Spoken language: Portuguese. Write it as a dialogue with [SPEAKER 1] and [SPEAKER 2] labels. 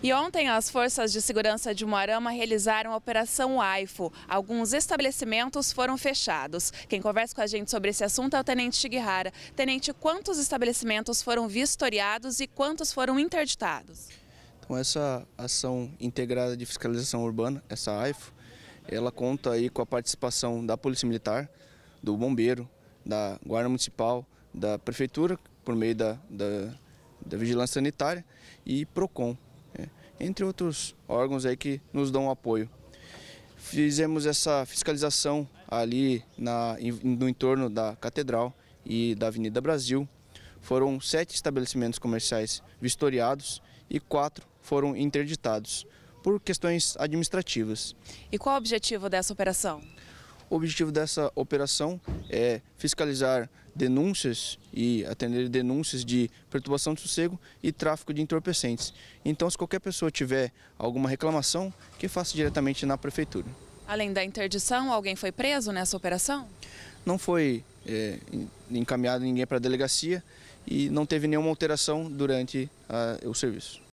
[SPEAKER 1] E ontem as forças de segurança de Moarama realizaram a Operação AIFO. Alguns estabelecimentos foram fechados. Quem conversa com a gente sobre esse assunto é o Tenente Shigihara. Tenente, quantos estabelecimentos foram vistoriados e quantos foram interditados?
[SPEAKER 2] Então essa ação integrada de fiscalização urbana, essa AIFO, ela conta aí com a participação da Polícia Militar, do Bombeiro, da Guarda Municipal, da Prefeitura, por meio da, da, da Vigilância Sanitária e PROCON entre outros órgãos aí que nos dão apoio. Fizemos essa fiscalização ali na, no entorno da Catedral e da Avenida Brasil. Foram sete estabelecimentos comerciais vistoriados e quatro foram interditados por questões administrativas.
[SPEAKER 1] E qual o objetivo dessa operação?
[SPEAKER 2] O objetivo dessa operação é fiscalizar denúncias e atender denúncias de perturbação de sossego e tráfico de entorpecentes. Então, se qualquer pessoa tiver alguma reclamação, que faça diretamente na prefeitura.
[SPEAKER 1] Além da interdição, alguém foi preso nessa operação?
[SPEAKER 2] Não foi é, encaminhado ninguém para a delegacia e não teve nenhuma alteração durante a, o serviço.